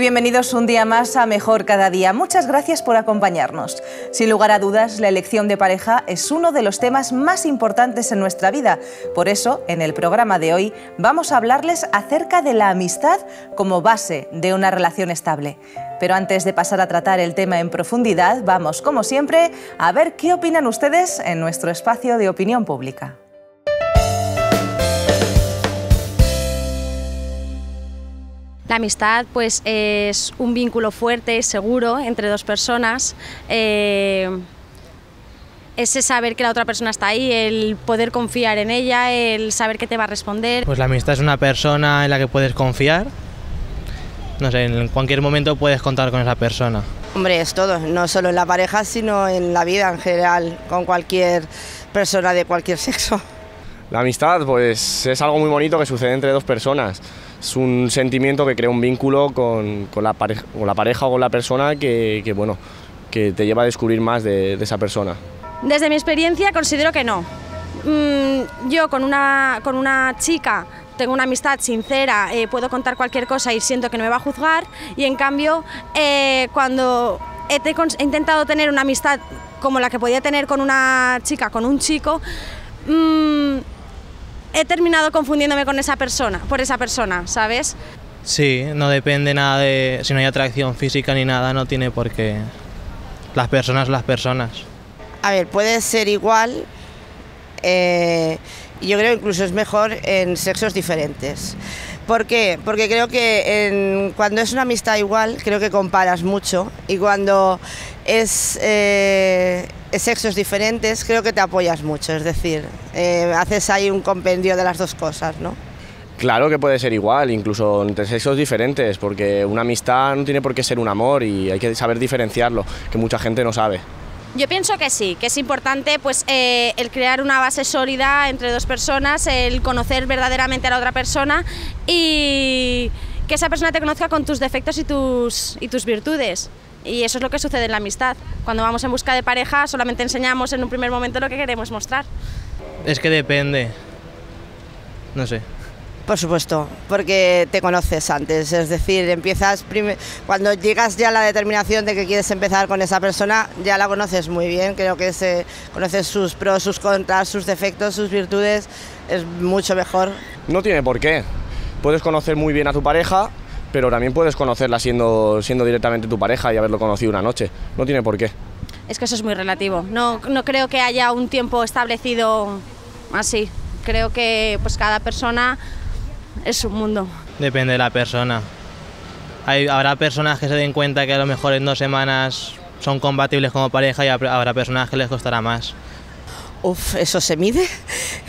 bienvenidos un día más a Mejor Cada Día. Muchas gracias por acompañarnos. Sin lugar a dudas, la elección de pareja es uno de los temas más importantes en nuestra vida. Por eso, en el programa de hoy vamos a hablarles acerca de la amistad como base de una relación estable. Pero antes de pasar a tratar el tema en profundidad, vamos, como siempre, a ver qué opinan ustedes en nuestro espacio de opinión pública. La amistad pues es un vínculo fuerte y seguro entre dos personas. Eh, ese saber que la otra persona está ahí, el poder confiar en ella, el saber que te va a responder. Pues la amistad es una persona en la que puedes confiar. No sé, en cualquier momento puedes contar con esa persona. Hombre, es todo, no solo en la pareja, sino en la vida en general, con cualquier persona de cualquier sexo. La amistad, pues es algo muy bonito que sucede entre dos personas es un sentimiento que crea un vínculo con, la, pareja, o con la persona que, bueno, que te lleva a descubrir más de, esa persona. Desde mi experiencia considero que no. Mm, yo con una, con una chica tengo una amistad sincera, eh, puedo contar cualquier cosa y siento que no me va a juzgar y en cambio eh, cuando he, intentado tener una amistad como la que podía tener con una chica, con un chico, mm, he terminado confundiéndome con esa persona, por esa persona, ¿sabes? Sí, no depende nada de si no hay atracción física ni nada, no tiene por qué. Las personas, las personas. A ver, puede ser igual. Eh, yo creo que incluso es mejor en sexos diferentes. ¿Por qué? Porque creo que cuando es una amistad igual, creo que comparas mucho y cuando es eh, sexos diferentes, creo que te apoyas mucho, es decir, eh, haces ahí un compendio de las dos cosas, ¿no? Claro que puede ser igual, incluso entre sexos diferentes, porque una amistad no tiene por qué ser un amor y hay que saber diferenciarlo, que mucha gente no sabe. Yo pienso que sí, que es importante pues, eh, el crear una base sólida entre dos personas, el conocer verdaderamente a la otra persona y que esa persona te conozca con tus defectos y tus, y tus virtudes. Y eso es lo que sucede en la amistad. Cuando vamos en busca de pareja solamente enseñamos en un primer momento lo que queremos mostrar. Es que depende. No sé. Por supuesto, porque te conoces antes, es decir, empiezas cuando llegas ya a la determinación de que quieres empezar con esa persona, ya la conoces muy bien, creo que conoces sus pros, sus contras, sus defectos, sus virtudes, es mucho mejor. No tiene por qué. Puedes conocer muy bien a tu pareja, pero también puedes conocerla siendo, siendo directamente tu pareja y haberlo conocido una noche. No tiene por qué. Es que eso es muy relativo. No, no creo que haya un tiempo establecido así. Creo que pues cada persona es un mundo. Depende de la persona. habrá personas que se den cuenta que a lo mejor en dos semanas son compatibles como pareja y habrá personas que les costará más. Uf, ¿eso se mide?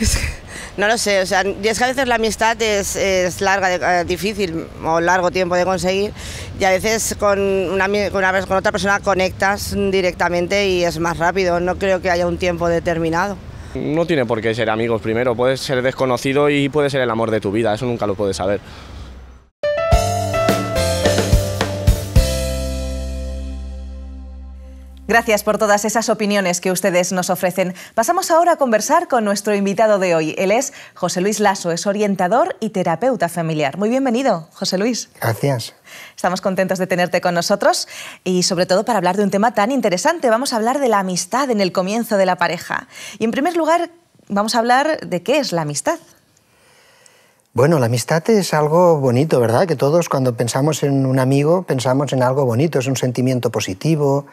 no lo sé, o sea, y es que a veces la amistad es, es larga, eh, difícil o largo tiempo de conseguir y a veces con una, con, con otra persona conectas directamente y es más rápido, no creo que haya un tiempo determinado. No tiene por qué ser amigos primero, puedes ser desconocido y puede ser el amor de tu vida, eso nunca lo puedes saber. Gracias por todas esas opiniones que ustedes nos ofrecen. Pasamos ahora a conversar con nuestro invitado de hoy. Él es José Luis Lasso, es orientador y terapeuta familiar. Muy bienvenido, José Luis. Gracias. Estamos contentos de tenerte con nosotros y sobre todo para hablar de un tema tan interesante. Vamos a hablar de la amistad en el comienzo de la pareja. Y en primer lugar, vamos a hablar de qué es la amistad. Bueno, la amistad es algo bonito, ¿verdad? Que todos cuando pensamos en un amigo pensamos en algo bonito, es un sentimiento positivo,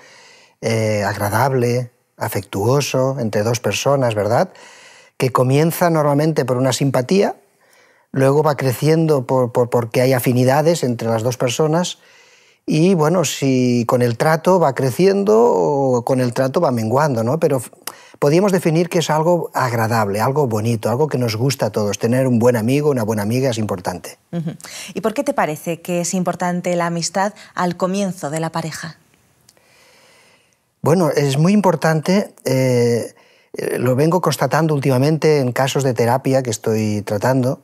eh, agradable, afectuoso entre dos personas, ¿verdad? Que comienza normalmente por una simpatía, luego va creciendo porque hay afinidades entre las dos personas y bueno, si con el trato va creciendo o con el trato va menguando, ¿no? Pero podríamos definir que es algo agradable, algo bonito, algo que nos gusta a todos. Tener un buen amigo, una buena amiga es importante. ¿Y por qué te parece que es importante la amistad al comienzo de la pareja? Bueno, es muy importante, eh, lo vengo constatando últimamente en casos de terapia que estoy tratando,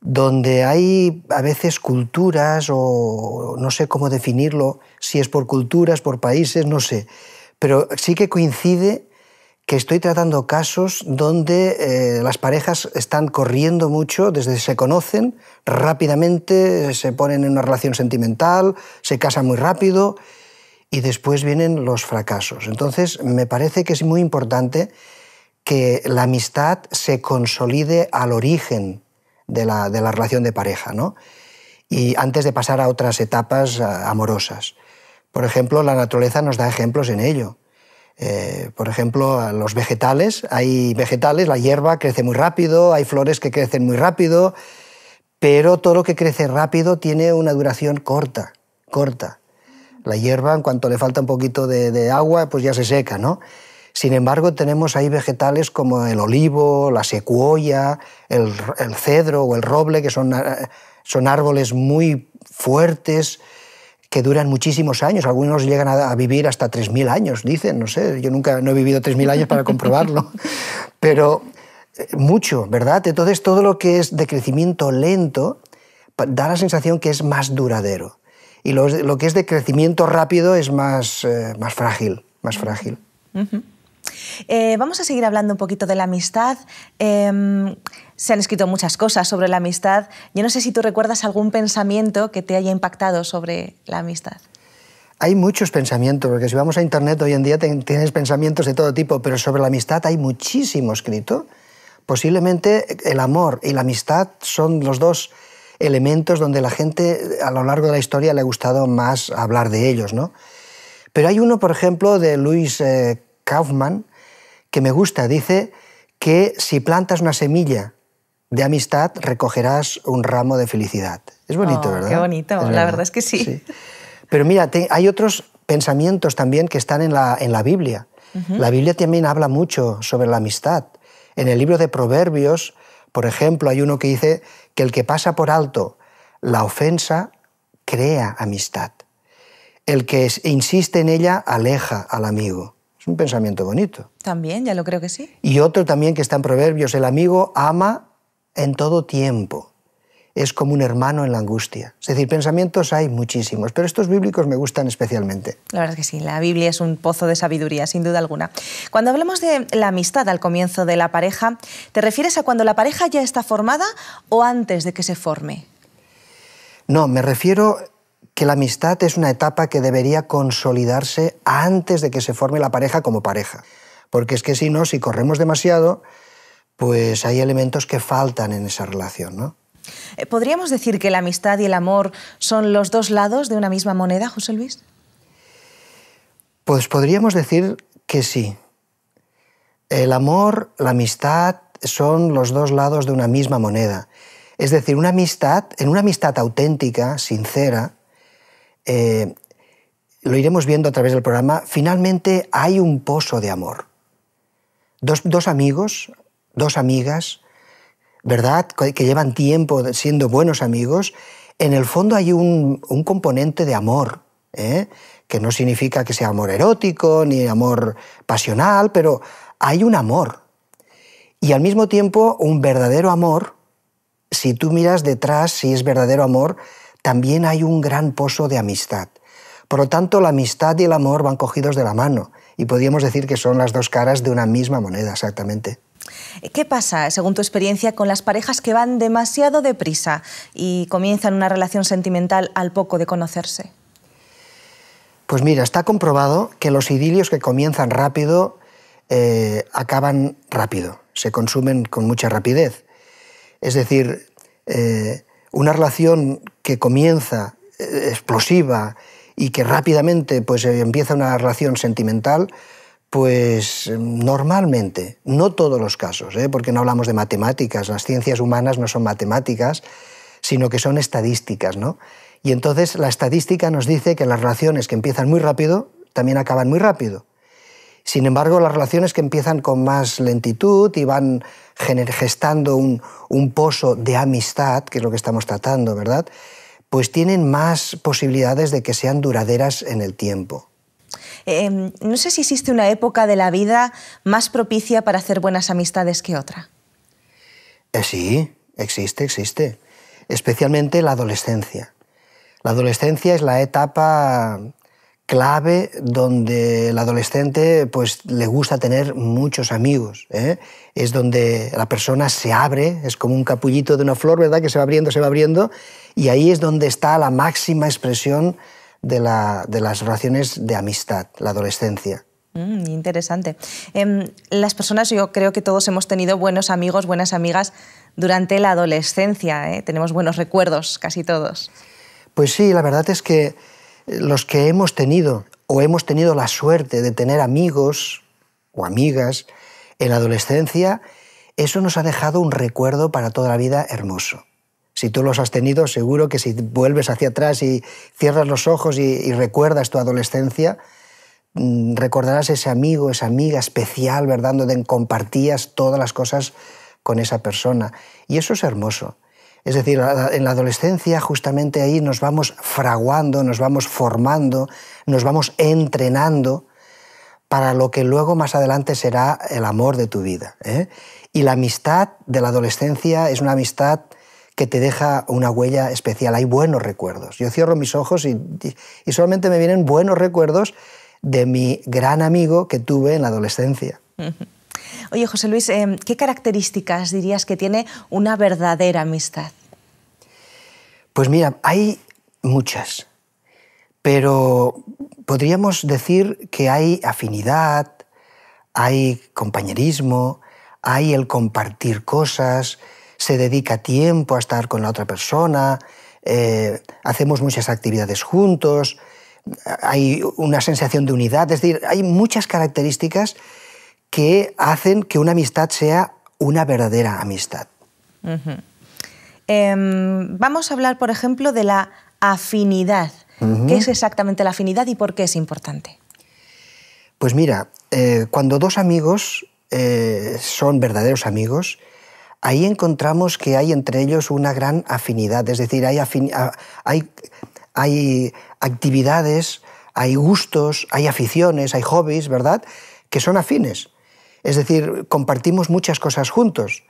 donde hay a veces culturas o no sé cómo definirlo, si es por culturas, por países, no sé, pero sí que coincide que estoy tratando casos donde eh, las parejas están corriendo mucho, desde que se conocen rápidamente, se ponen en una relación sentimental, se casan muy rápido y después vienen los fracasos. Entonces, me parece que es muy importante que la amistad se consolide al origen de la, relación de pareja, ¿no? Y antes de pasar a otras etapas amorosas. Por ejemplo, la naturaleza nos da ejemplos en ello. Eh, por ejemplo, los vegetales, hay vegetales, la hierba crece muy rápido, hay flores que crecen muy rápido, pero todo lo que crece rápido tiene una duración corta, corta. La hierba, en cuanto le falta un poquito de, agua, pues ya se seca, ¿no? Sin embargo, tenemos ahí vegetales como el olivo, la secuoya, el, cedro o el roble, que son, eh, son, árboles muy fuertes que duran muchísimos años. Algunos llegan a, vivir hasta 3.000 años, dicen. No sé, yo nunca no he vivido 3.000 años para comprobarlo. Pero eh, mucho, ¿verdad? Entonces, todo lo que es de crecimiento lento da la sensación que es más duradero y lo, que es de crecimiento rápido es más, eh, más frágil. Más frágil. Eh, vamos a seguir hablando un poquito de la amistad. Em, se han escrito muchas cosas sobre la amistad. Yo no sé si tú recuerdas algún pensamiento que te haya impactado sobre la amistad. Hay muchos pensamientos, porque si vamos a Internet hoy en día tienes pensamientos de todo tipo, pero sobre la amistad hay muchísimo escrito. Posiblemente el amor y la amistad son los dos elementos donde la gente a lo largo de la historia le ha gustado más hablar de ellos, ¿no? Pero hay uno, por ejemplo, de Luis eh, Kaufman que me gusta. Dice que si plantas una semilla de amistad, recogerás un ramo de felicidad. Es bonito, oh, ¿verdad? Qué bonito, la verdad es que sí. Pero mira, hay otros pensamientos también que están en la, en la Biblia. La Biblia también habla mucho sobre la amistad. En el libro de Proverbios por ejemplo, hay uno que dice que el que pasa por alto la ofensa crea amistad. El que insiste en ella aleja al amigo. Es un pensamiento bonito. También, ya lo creo que sí. Y otro también que está en Proverbios, el amigo ama en todo tiempo es como un hermano en la angustia. Es decir, pensamientos hay muchísimos, pero estos bíblicos me gustan especialmente. La verdad es que sí, la Biblia es un pozo de sabiduría, sin duda alguna. Cuando hablamos de la amistad al comienzo de la pareja, ¿te refieres a cuando la pareja ya está formada o antes de que se forme? No, me refiero que la amistad es una etapa que debería consolidarse antes de que se forme la pareja como pareja. Porque es que si no, si corremos demasiado, pues hay elementos que faltan en esa relación, ¿no? Eh, ¿Podríamos decir que la amistad y el amor son los dos lados de una misma moneda, José Luis? Pues podríamos decir que sí. El amor, la amistad son los dos lados de una misma moneda. Es decir, una amistad, en una amistad auténtica, sincera, eh, lo iremos viendo a través del programa, finalmente hay un pozo de amor. dos amigos, dos amigas, ¿verdad? Que llevan tiempo siendo buenos amigos, en el fondo hay un, componente de amor, ¿eh? que no significa que sea amor erótico ni amor pasional, pero hay un amor. Y al mismo tiempo, un verdadero amor, si tú miras detrás, si es verdadero amor, también hay un gran pozo de amistad. Por lo tanto, la amistad y el amor van cogidos de la mano y podríamos decir que son las dos caras de una misma moneda, exactamente. ¿Qué pasa, según tu experiencia, con las parejas que van demasiado deprisa y comienzan una relación sentimental al poco de conocerse? Pues mira, está comprobado que los idilios que comienzan rápido eh, acaban rápido, se consumen con mucha rapidez. Es decir, eh, una relación que comienza eh, explosiva y que rápidamente pues, empieza una relación sentimental, pues mm, normalmente, no todos los casos, ¿eh? porque no hablamos de matemáticas, las ciencias humanas no son matemáticas, sino que son estadísticas. ¿no? Y entonces la estadística nos dice que las relaciones que empiezan muy rápido también acaban muy rápido. Sin embargo, las relaciones que empiezan con más lentitud y van gestando un, pozo de amistad, que es lo que estamos tratando, ¿verdad? Pues tienen más posibilidades de que sean duraderas en el tiempo. Em, no sé si existe una época de la vida más propicia para hacer buenas amistades que otra. Eh, sí, existe, existe. Especialmente la adolescencia. La adolescencia es la etapa clave donde el adolescente pues le gusta tener muchos amigos ¿eh? es donde la persona se abre es como un capullito de una flor verdad que se va abriendo se va abriendo y ahí es donde está la máxima expresión de, las relaciones de amistad, la adolescencia. Mm, interesante. Em, las personas, yo creo que todos hemos tenido buenos amigos, buenas amigas durante la adolescencia. ¿eh? Tenemos buenos recuerdos, casi todos. Pues sí, la verdad es que eh, los que hemos tenido o hemos tenido la suerte de tener amigos o amigas en la adolescencia, eso nos ha dejado un recuerdo para toda la vida hermoso. Si tú los has tenido, seguro que si vuelves hacia atrás y cierras los ojos y, recuerdas tu adolescencia, mm, recordarás ese amigo, esa amiga especial, ¿verdad? Donde compartías todas las cosas con esa persona. Y eso es hermoso. Es decir, en la adolescencia justamente ahí nos vamos fraguando, nos vamos formando, nos vamos entrenando para lo que luego más adelante será el amor de tu vida. ¿eh? Y la amistad de la adolescencia es una amistad que te deja una huella especial, hay buenos recuerdos. Yo cierro mis ojos y, solamente me vienen buenos recuerdos de mi gran amigo que tuve en la adolescencia. Oye, José Luis, em, ¿qué características dirías que tiene una verdadera amistad? Pues mira, hay muchas, pero podríamos decir que hay afinidad, hay compañerismo, hay el compartir cosas, se dedica tiempo a estar con la otra persona, eh, hacemos muchas actividades juntos, hay una sensación de unidad, es decir, hay muchas características que hacen que una amistad sea una verdadera amistad. Em, vamos a hablar, por ejemplo, de la afinidad. ¿Qué es exactamente la afinidad y por qué es importante? Pues mira, eh, cuando dos amigos eh, son verdaderos amigos, ahí encontramos que hay entre ellos una gran afinidad, es decir, hay, actividades, hay gustos, hay aficiones, hay hobbies, ¿verdad? Que son afines. Es decir, compartimos muchas cosas juntos.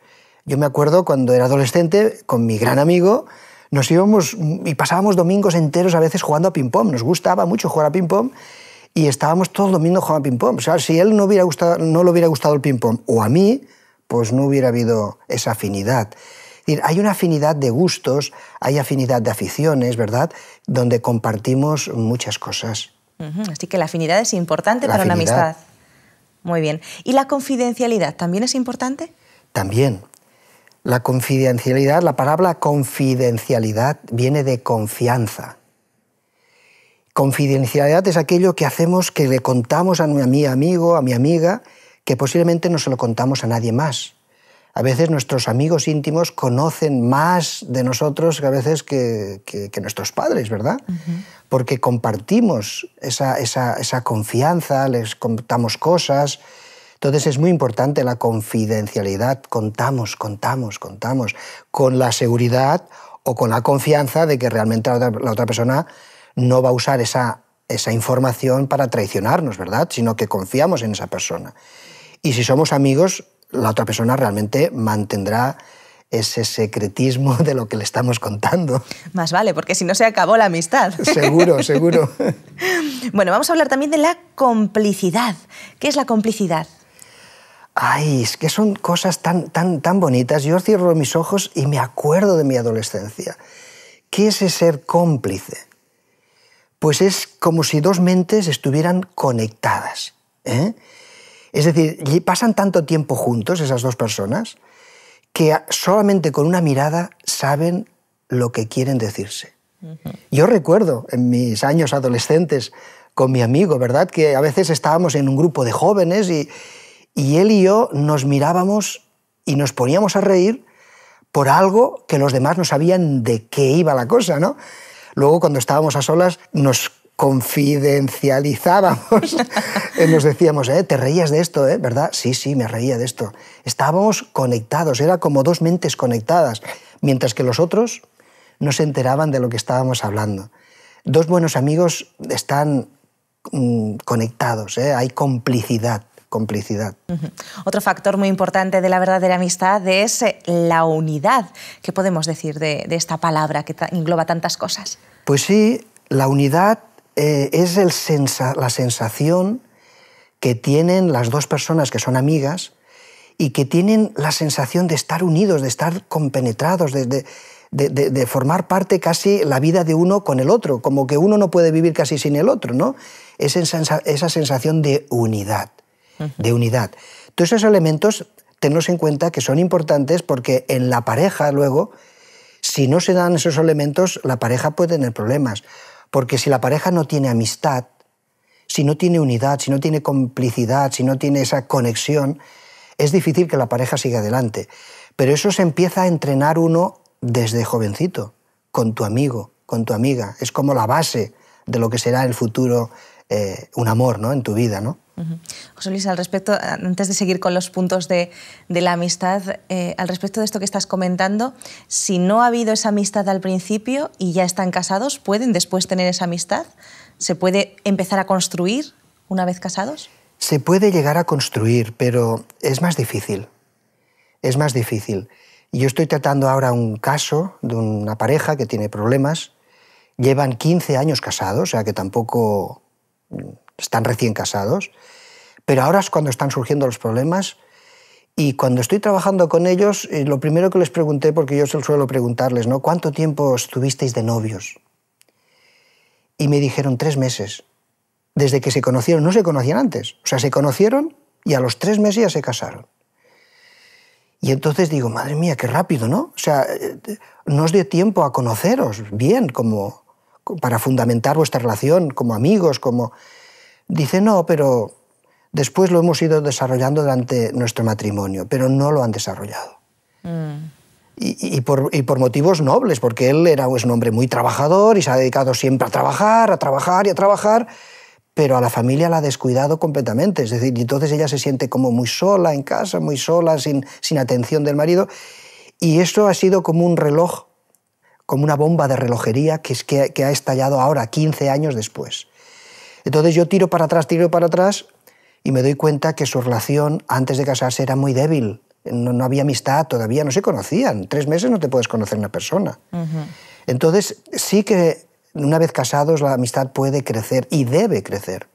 Yo me acuerdo cuando era adolescente, con mi gran amigo, nos íbamos y pasábamos domingos enteros a veces jugando a ping-pong. Nos gustaba mucho jugar a ping-pong y estábamos todos los domingo jugando a ping-pong. O sea, si él no, hubiera gustado, no le hubiera gustado el ping-pong o a mí, pues no hubiera habido esa afinidad. hay una afinidad de gustos, hay afinidad de aficiones, ¿verdad? Donde compartimos muchas cosas. Así que la afinidad es importante para una amistad. Muy bien. ¿Y la confidencialidad también es importante? También. La confidencialidad, la palabra confidencialidad viene de confianza. Confidencialidad es aquello que hacemos, que le contamos a mi amigo, a mi amiga, que posiblemente no se lo contamos a nadie más. A veces nuestros amigos íntimos conocen más de nosotros que a veces que, nuestros padres, ¿verdad? Porque compartimos esa, confianza, les contamos cosas. Entonces es muy importante la confidencialidad. Contamos, contamos, contamos. Con la seguridad o con la confianza de que realmente la otra, persona no va a usar esa, esa información para traicionarnos, ¿verdad? Sino que confiamos en esa persona. Y si somos amigos, la otra persona realmente mantendrá ese secretismo de lo que le estamos contando. Más vale, porque si no se acabó la amistad. Seguro, seguro. bueno, vamos a hablar también de la complicidad. ¿Qué es la complicidad? Ay, es que son cosas tan, tan, tan bonitas. Yo cierro mis ojos y me acuerdo de mi adolescencia. ¿Qué es ese ser cómplice? Pues es como si dos mentes estuvieran conectadas. ¿eh? Es decir, pasan tanto tiempo juntos esas dos personas que solamente con una mirada saben lo que quieren decirse. Yo recuerdo en mis años adolescentes con mi amigo, ¿verdad? Que a veces estábamos en un grupo de jóvenes y, y él y yo nos mirábamos y nos poníamos a reír por algo que los demás no sabían de qué iba la cosa, ¿no? Luego, cuando estábamos a solas, nos confidencializábamos. Eh, nos decíamos, eh, te reías de esto, ¿eh? ¿verdad? Sí, sí, me reía de esto. Estábamos conectados, era como dos mentes conectadas, mientras que los otros no se enteraban de lo que estábamos hablando. Dos buenos amigos están mm, conectados, hay complicidad complicidad. Otro factor muy importante de la verdadera amistad es la unidad. ¿Qué podemos decir de esta palabra que engloba tantas cosas? Pues sí, la unidad eh, es la sensación que tienen las dos personas que son amigas y que tienen la sensación de estar unidos, de estar compenetrados, de, formar parte casi la vida de uno con el otro, como que uno no puede vivir casi sin el otro, ¿no? Es esa sensación de unidad, de unidad. Todos esos elementos, tenlos en cuenta que son importantes porque en la pareja luego, si no se dan esos elementos, la pareja puede tener problemas. Porque si la pareja no tiene amistad, si no tiene unidad, si no tiene complicidad, si no tiene esa conexión, es difícil que la pareja siga adelante. Pero eso se empieza a entrenar uno desde jovencito, con tu amigo, con tu amiga. Es como la base de lo que será el futuro eh, un amor ¿no? en tu vida. ¿no? José Luis, al respecto, antes de seguir con los puntos de, la amistad, eh, al respecto de esto que estás comentando, si no ha habido esa amistad al principio y ya están casados, ¿pueden después tener esa amistad? ¿Se puede empezar a construir una vez casados? Se puede llegar a construir, pero es más difícil. Es más difícil. Yo estoy tratando ahora un caso de una pareja que tiene problemas. Llevan 15 años casados, o sea que tampoco están recién casados, pero ahora es cuando están surgiendo los problemas y cuando estoy trabajando con ellos, eh, lo primero que les pregunté, porque yo suelo preguntarles, ¿no? ¿Cuánto tiempo estuvisteis de novios? Y me dijeron tres meses, desde que se conocieron, no se conocían antes, o sea, se conocieron y a los tres meses ya se casaron. Y entonces digo, madre mía, qué rápido, ¿no? O sea, eh, no os dio tiempo a conoceros bien como, para fundamentar vuestra relación como amigos, como... Dice, no, pero después lo hemos ido desarrollando durante nuestro matrimonio, pero no lo han desarrollado. Mm. Y, por, motivos nobles, porque él era un hombre muy trabajador y se ha dedicado siempre a trabajar, a trabajar y a trabajar, pero a la familia la ha descuidado completamente. Es decir, entonces ella se siente como muy sola en casa, muy sola, sin, sin atención del marido. Y esto ha sido como un reloj como una bomba de relojería que, es, que, que ha estallado ahora, 15 años después. Entonces yo tiro para atrás, tiro para atrás y me doy cuenta que su relación antes de casarse era muy débil. No, había amistad todavía, no se conocían. Tres meses no te puedes conocer una persona. Entonces sí que una vez casados la amistad puede crecer y debe crecer.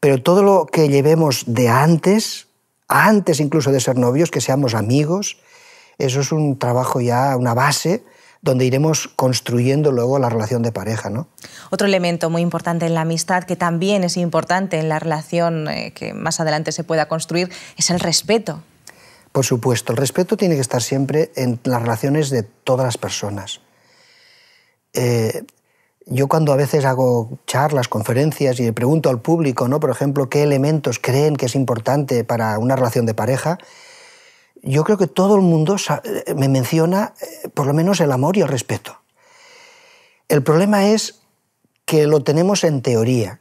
Pero todo lo que llevemos de antes, antes incluso de ser novios, que seamos amigos, eso es un trabajo ya, una base donde iremos construyendo luego la relación de pareja. ¿no? Otro elemento muy importante en la amistad, que también es importante en la relación eh, que más adelante se pueda construir, es el respeto. Por supuesto, el respeto tiene que estar siempre en las relaciones de todas las personas. Eh, yo cuando a veces hago charlas, conferencias y le pregunto al público, ¿no? por ejemplo, qué elementos creen que es importante para una relación de pareja, yo creo que todo el mundo eh, me menciona eh, por lo menos el amor y el respeto. El problema es que lo tenemos en teoría.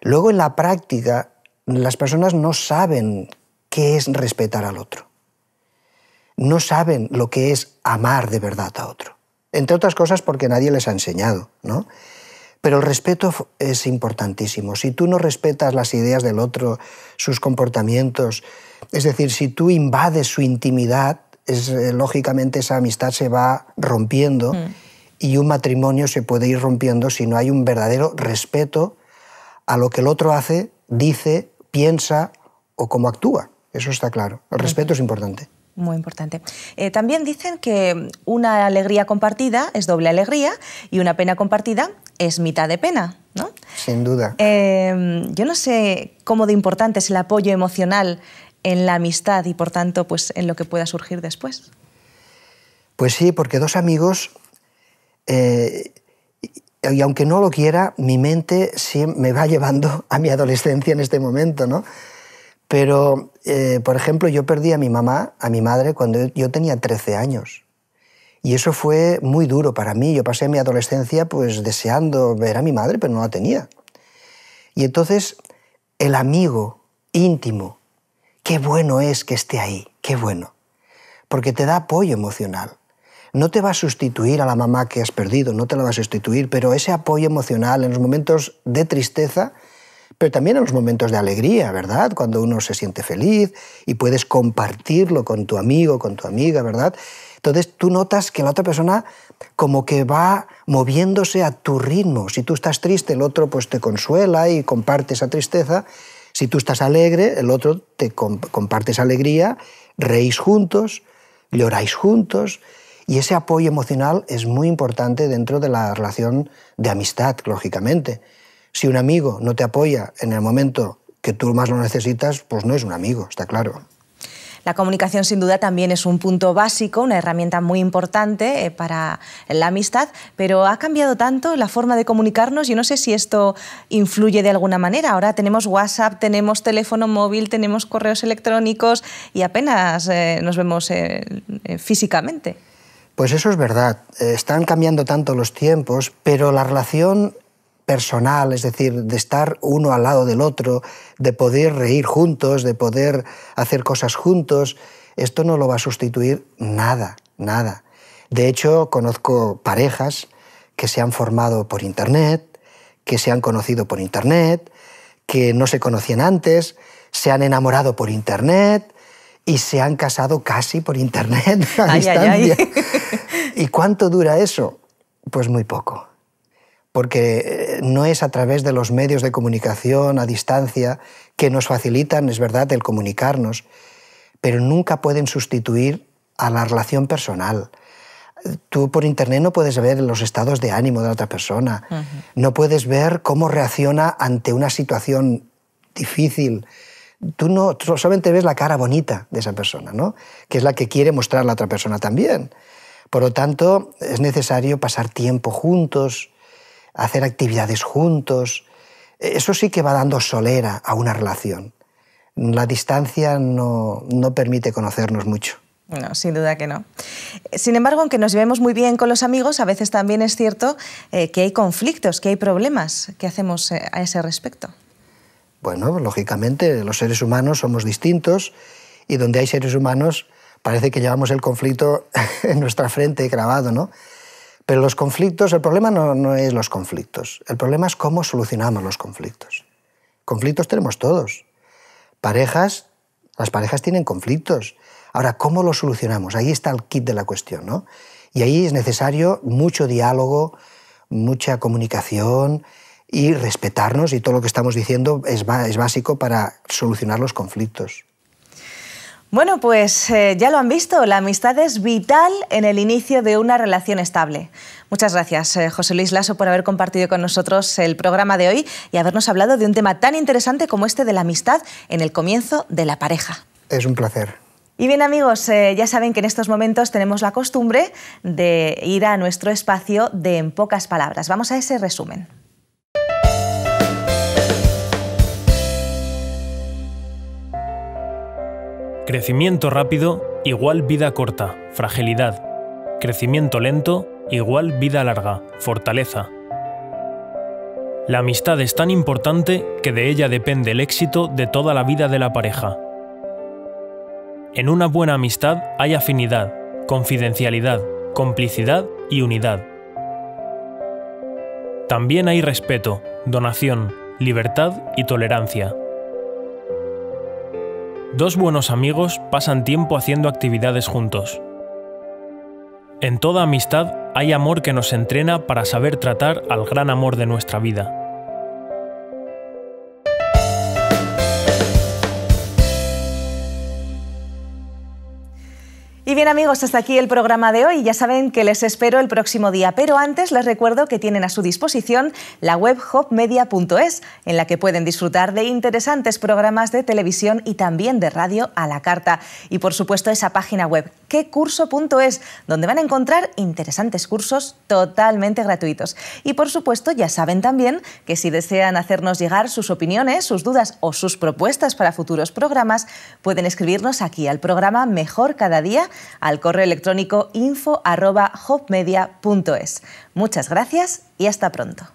Luego en la práctica las personas no saben qué es respetar al otro. No saben lo que es amar de verdad a otro. Entre otras cosas porque nadie les ha enseñado, Pero el respeto es importantísimo. Si tú no respetas las ideas del otro, sus comportamientos, es decir, si tú invades su intimidad, eh, lógicamente esa amistad se va rompiendo mm. y un matrimonio se puede ir rompiendo si no hay un verdadero respeto a lo que el otro hace, dice, piensa o cómo actúa. Eso está claro. El respeto es importante. Muy importante. Eh, también dicen que una alegría compartida es doble alegría y una pena compartida es mitad de pena, ¿no? Sin duda. Eh, yo no sé cómo de importante es el apoyo emocional en la amistad y por tanto pues en lo que pueda surgir después. Pues sí, porque dos amigos, eh, y aunque no lo quiera, mi mente sí me va llevando a mi adolescencia en este momento, ¿no? Pero, eh, por ejemplo, yo perdí a mi mamá, a mi madre, cuando yo tenía 13 años. Y eso fue muy duro para mí. Yo pasé mi adolescencia pues deseando ver a mi madre, pero no la tenía. Y entonces el amigo íntimo Qué bueno es que esté ahí, qué bueno. Porque te da apoyo emocional. No te va a sustituir a la mamá que has perdido, no te la va a sustituir, pero ese apoyo emocional en los momentos de tristeza, pero también en los momentos de alegría, ¿verdad? Cuando uno se siente feliz y puedes compartirlo con tu amigo, con tu amiga, ¿verdad? Entonces tú notas que la otra persona como que va moviéndose a tu ritmo. Si tú estás triste, el otro pues te consuela y comparte esa tristeza. Si tú estás alegre, el otro te compartes alegría, reís juntos, lloráis juntos, y ese apoyo emocional es muy importante dentro de la relación de amistad, lógicamente. Si un amigo no te apoya en el momento que tú más lo necesitas, pues no es un amigo, está claro. La comunicación sin duda también es un punto básico, una herramienta muy importante eh, para la amistad, pero ha cambiado tanto la forma de comunicarnos. Yo no sé si esto influye de alguna manera. Ahora tenemos WhatsApp, tenemos teléfono móvil, tenemos correos electrónicos y apenas eh, nos vemos eh, físicamente. Pues eso es verdad. Están cambiando tanto los tiempos, pero la relación personal, es decir, de estar uno al lado del otro, de poder reír juntos, de poder hacer cosas juntos, esto no lo va a sustituir nada, nada. De hecho, conozco parejas que se han formado por Internet, que se han conocido por Internet, que no se conocían antes, se han enamorado por Internet y se han casado casi por Internet a distancia. ¿Y cuánto dura eso? Pues muy poco porque eh, no es a través de los medios de comunicación a distancia que nos facilitan, es verdad, el comunicarnos, pero nunca pueden sustituir a la relación personal. Tú por internet no puedes ver los estados de ánimo de la otra persona, no puedes ver cómo reacciona ante una situación difícil. Tú no solamente ves la cara bonita de esa persona, ¿no? Que es la que quiere mostrar la otra persona también. Por lo tanto, es necesario pasar tiempo juntos, hacer actividades juntos. E, eso sí que va dando solera a una relación. La distancia no, permite conocernos mucho. No, sin duda que no. Sin embargo, aunque nos llevemos muy bien con los amigos, a veces también es cierto eh, que hay conflictos, que hay problemas. ¿Qué hacemos eh, a ese respecto? Bueno, lógicamente los seres humanos somos distintos y donde hay seres humanos parece que llevamos el conflicto en nuestra frente grabado, ¿no? Pero los conflictos, el problema no, es los conflictos, el problema es cómo solucionamos los conflictos. Conflictos tenemos todos. Parejas, las parejas tienen conflictos. Ahora, ¿cómo los solucionamos? Ahí está el kit de la cuestión, ¿no? Y ahí es necesario mucho diálogo, mucha comunicación y respetarnos y todo lo que estamos diciendo es, es básico para solucionar los conflictos. Bueno, pues eh, ya lo han visto, la amistad es vital en el inicio de una relación estable. Muchas gracias, eh, José Luis Lasso, por haber compartido con nosotros el programa de hoy y habernos hablado de un tema tan interesante como este de la amistad en el comienzo de la pareja. Es un placer. Y bien amigos, eh, ya saben que en estos momentos tenemos la costumbre de ir a nuestro espacio de en pocas palabras. Vamos a ese resumen. Crecimiento rápido igual vida corta, fragilidad. Crecimiento lento igual vida larga, fortaleza. La amistad es tan importante que de ella depende el éxito de toda la vida de la pareja. En una buena amistad hay afinidad, confidencialidad, complicidad y unidad. También hay respeto, donación, libertad y tolerancia. Dos buenos amigos pasan tiempo haciendo actividades juntos. En toda amistad hay amor que nos entrena para saber tratar al gran amor de nuestra vida. bien amigos, hasta aquí el programa de hoy. Ya saben que les espero el próximo día, pero antes les recuerdo que tienen a su disposición la web hopmedia.es, en la que pueden disfrutar de interesantes programas de televisión y también de radio a la carta. Y por supuesto esa página web, quecurso.es, donde van a encontrar interesantes cursos totalmente gratuitos. Y por supuesto ya saben también que si desean hacernos llegar sus opiniones, sus dudas o sus propuestas para futuros programas, pueden escribirnos aquí al programa Mejor cada día al correo electrónico info.hopmedia.es. Muchas gracias y hasta pronto.